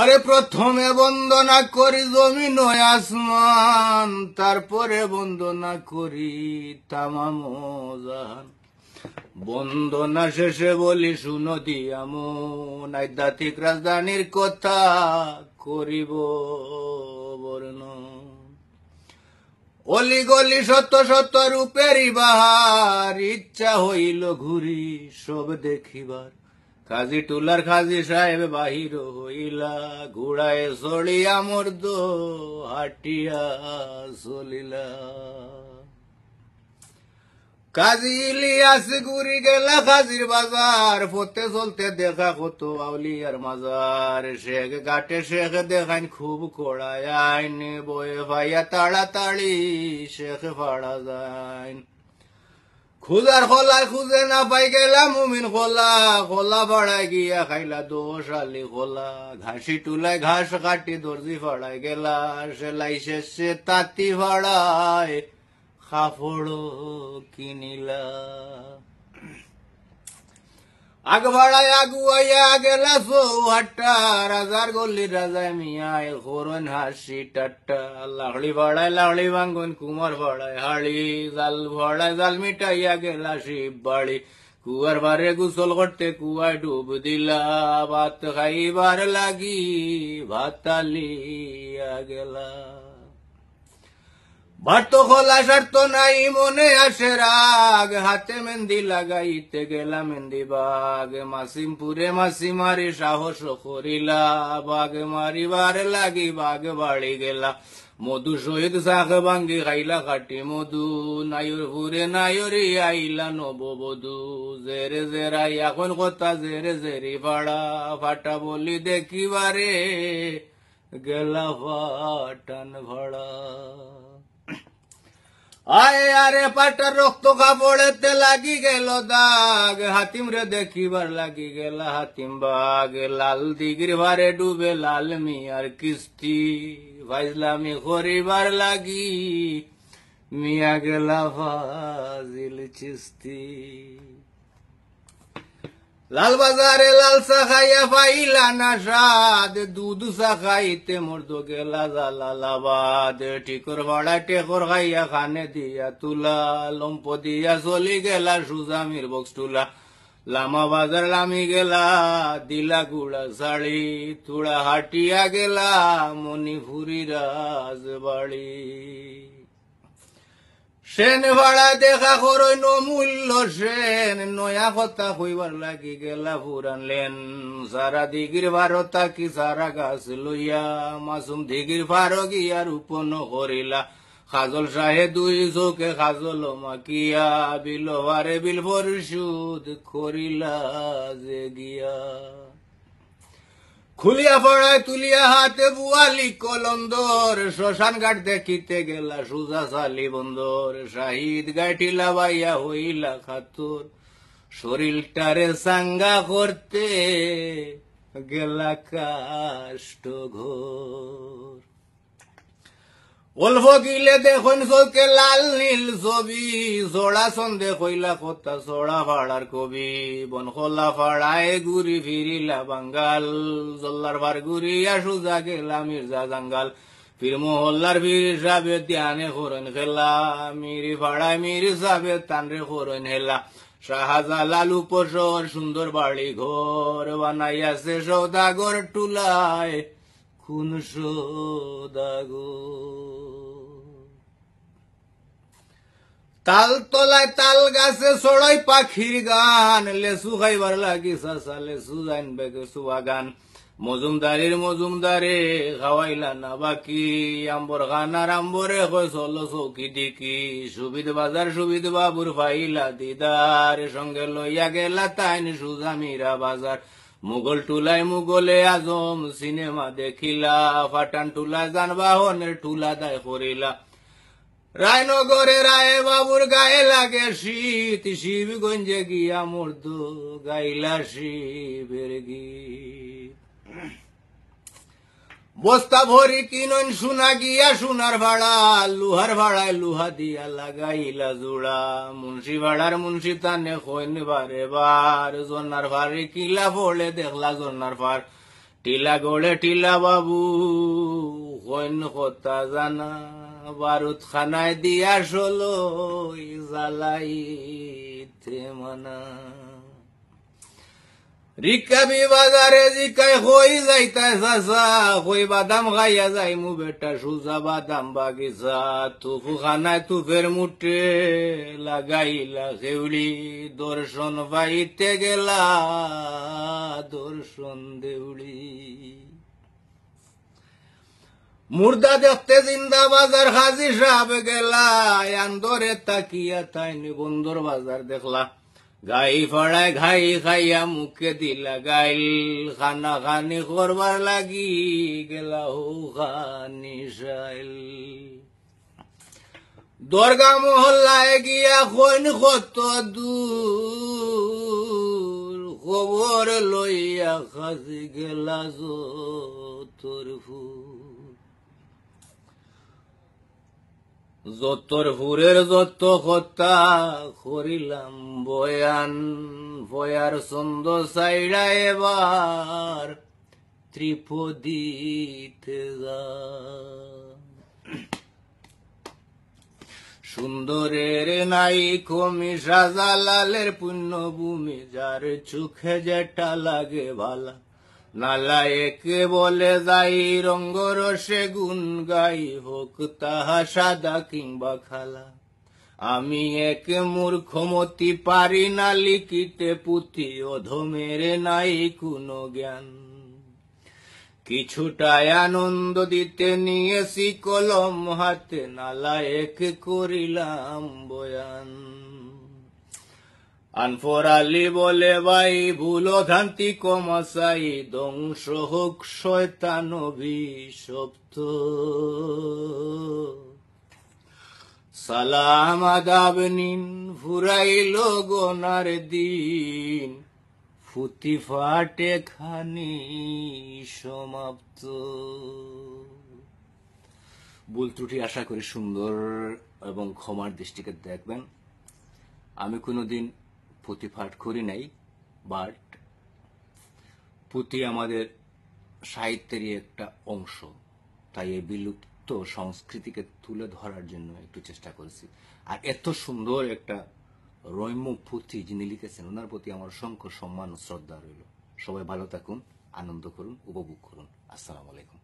আরে প্রথমে বন্দনা করি জমিন আসমান তারপরে বন্দনা করি তামাম জান বন্দনা শেষে বলি সুনদি দিয়ামন আধ্যাত্মিক রাজধানীর কথা করিব বর্ণ অলি গলি শত শত রূপেরই বাহার ইচ্ছা হইল ঘুরি সব দেখিবার কাজী টুলার খাজি সাহেব বাহির হইলা ঘুড়ায় চড়িয়া মর্দ হাটিয়া চলিলা কাজী ইলিয়াস ঘুরি গেলা কাজীর বাজার পথে চলতে দেখা কত আউলিয়ার মাজার শেখ ঘাটে শেখ দেখাইন খুব কড়ায় আইন বয়ে ভাইয়া তাড়াতাড়ি শেখ ফাড়া যাইন খুদার খোলা খুঁজে না পাই গেলা মুমিন খোলা খোলা ভাড়ায় গিয়া খাইলা দোষ আলি খোলা ঘাসি টুলাই ঘাস কাটি দর্জি ফাড়ায় গেলা সেলাই শেষে তাঁতি ভাড়ায় খাফড় কিনিলা আগভাড়ায় আগে গেল হাট্টার রাজার গল্লি রাজায় মিয়ায় খোরন হাসি টাট্টা লাহড়ি ভাড়ায় লাহড়ি বাঙ্গন কুমার ভাড়ায় হাড়ি জাল ভাড়ায় জাল মিটাইয়া আগে শিব বাড়ি কুয়ার বারে গুসল করতে কুয়ায় ডুব দিলা ভাত খাইবার লাগি ভাতালি আগেলা বাড়তো খোলা সারতো নাই মনে আসে রাগ হাতে মেহেন্দি লাগাইতে গেলাম মেহেন্দি বাগ মাসিমপুরে মাসিমারি সাহস করিলা বাগ মারিবার লাগি বাগ বাড়ি গেলা মধু সহিত শাখ ভাঙ্গি খাইলা কাটি মধু নায়ুর ফুরে নায়ুরি আইলা নববধু জেরে জেরাই এখন কথা জেরে জেরি ফাড়া ফাটা বলি দেখিবারে গেলা ফাটান ভাড়া আয়ে আরে পাটার রক্ত কাপড়েতে লাগি গেল দাগ হাতিম রে দেখিবার লাগি গেল হাতিম বাগ লাল দিগির ভারে ডুবে লাল আর কিস্তি ভাইজলামি করিবার লাগি মিয়া গেলা ভাজিল চিস্তি লাল বাজারে লাল সাখাইয়া পাইলা না সাদ দুধ সাখাইতে মর্দ গেলা জালা লাবাদ ঠিকর ভাড়া টেকর খাইয়া খানে দিয়া তুলা লম্প দিয়া চলি গেলা সুজামির বক্স তুলা লামা বাজার লামি গেলা দিলা গুড়া শাড়ি তুড়া হাটিয়া গেলা মণিপুরি রাজবাড়ি সেন ভাড়া দেখা করই নমূল্য সেন নয়া কথা কইবার লাগি গেলা ফুরানলেন সারা দিগির ভারো তাকি সারা গাছ লইয়া মাসুম দিগির ভারো গিয়ার উপন করিলা খাজল শাহে দুই চোখে খাজল মাকিয়া বিল ভারে বিল পরিশোধ করিলা যে গিয়া খুলিয়া পড়ায় তুলিয়া হাতে বুয়ালি কলন্দর শ্মশান ঘাট দেখিতে গেলা সুজা সালি বন্দর শাহিদ গাঠিলা বাইয়া হইলা খাতুর শরীরটারে সাঙ্গা করতে গেলা কাষ্ট ঘোর অল্প কিলে দেখুন চোখে লাল নীল ছবি সোড়া সন্দে কইলা কোথা সোড়া ফাড়ার কবি বনখোলা ফাড়ায় ঘুরি ফিরিলা বাঙ্গাল জল্লার ভার ঘুরিয়া সুজা গেলা মির্জা জাঙ্গাল ফির মহল্লার ফির সাবে ধ্যানে হরণ খেলা মিরি ফাড়ায় মির সাবে তানরে হরণ হেলা শাহজালাল উপসর সুন্দর বাড়ি ঘর বানাইয়াছে সৌদাগর টুলায় খুন দাগো তাল তলায় তাল গাছে চড়াই পাখির গান লেসু খাইবার লাগি চাচা লেসু জানবে সুয়া গান মজুমদারির মজুমদারে খাওয়াইলা না বাকি আম্বর খানার আম্বরে কয় চলো চৌকি ডিকি সুবিদ বাজার সুবিধ বাবুর ফাইলা দিদার সঙ্গে লইয়া গেলা তাইন সুজামিরা বাজার মুগল টুলায় মুগলে আজম সিনেমা দেখিলা ফাটান টুলায় যানবাহনের টুলা দায় করিলা রায়নগরে রায় বাবুর গায়ে লাগে শীত শিবগঞ্জে গিয়া মর্দ গাইলা শিবের গীত বস্তা ভরি কিনন সোনা গিয়া সোনার ভাড়া লুহার ভাড়ায় লুহা দিয়া লাগাইলা জোড়া মুন্সি ভাড়ার মুন্সি তানে হইন বারে বার জোনার ভারে কিলা পড়ে দেখলা জোনার ভার টিলা গড়ে টিলা বাবু হইন কথা জানা বারুদ খানায় দিয়া সলো জ্বালাইতে মানা রিকাবি বাজারে জিকাই হই যাইতা চাচা হই বাদাম খাইয়া মু বেটা সুজা বাদাম বাগিচা তুফু খানায় তুফের মুটে লাগাইলা খেউলি দর্শন পাইতে গেলা দর্শন দেউলি মুর্দা দেখতে জিন্দা বাজার হাজি সাহেব গেলা আন্দরে তাকিয়া তাইনি বন্দর বাজার দেখলা গাই ফড়াই ঘাই খাইয়া মুখে দিলা গাইল খানা খানি করবার লাগি গেলা হো খানি সাইল দর্গা মহল্লায় গিয়া কইন কত দূর খবর লইয়া খাসি গেলা তোর ফুল যতর ভুরের যত কথা করিলাম বয়ান বয়ার ছন্দ সাইডা এবার ত্রিপদীতে সুন্দরের নাই কমি সাজালালের পুণ্যভূমি যার চোখে যেটা লাগে ভালা নালা একে বলে যাই রঙ্গ রসে গুণ গাই হোক তাহা সাদা কিংবা খালা আমি এক মূর্খ মতি পারি না লিখিতে পুঁথি অধমের নাই কোনো জ্ঞান কিছুটায় আনন্দ দিতে নিয়েছি কলম হাতে নালা নালায়েক করিলাম বয়ান আনফর আলী বলে ভাই ভুল ধান্তি কমাসাই ধ্বংস হোক শয়তান অভিশপ্ত সালাম আদাব নিন ফুরাইল গোনার দিন ফুতি ফাটে খানি সমাপ্ত ভুল ত্রুটি আশা করি সুন্দর এবং ক্ষমার দৃষ্টিকে দেখবেন আমি কোনোদিন পুঁথিপাঠ করি নাই বাট পুঁথি আমাদের সাহিত্যেরই একটা অংশ তাই এই বিলুপ্ত সংস্কৃতিকে তুলে ধরার জন্য একটু চেষ্টা করেছি আর এত সুন্দর একটা রৈম্য পুঁথি যিনি লিখেছেন ওনার প্রতি আমার অসংখ্য সম্মান ও শ্রদ্ধা রইল সবাই ভালো থাকুন আনন্দ করুন উপভোগ করুন আসসালামু আলাইকুম